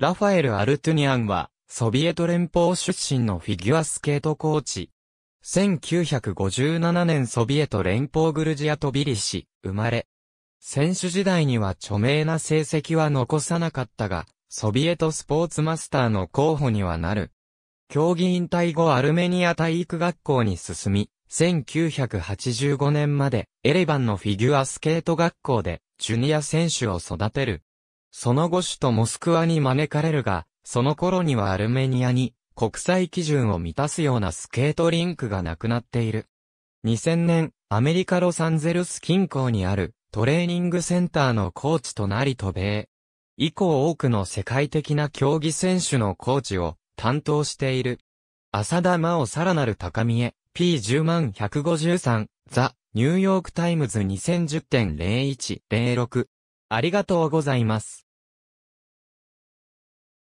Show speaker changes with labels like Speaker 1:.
Speaker 1: ラファエル・アルトゥニアン
Speaker 2: は、ソビエト連邦出身のフィギュアスケートコーチ。1957年ソビエト連邦グルジアとビリシ、生まれ。選手時代には著名な成績は残さなかったが、ソビエトスポーツマスターの候補にはなる。競技引退後アルメニア体育学校に進み、1985年までエレバンのフィギュアスケート学校でジュニア選手を育てるその後首都モスクワに招かれるが、その頃にはアルメニアに国際基準を満たすようなスケートリンクがなくなっている。2000年、アメリカロサンゼルス近郊にあるトレーニングセンターのコーチとなり渡米。以降多くの世界的な競技選手のコーチを担当している。浅田真央さらなる高みへ、P10 153、ザ・ニューヨークタイムズ2010.0106
Speaker 1: ありがとうございます。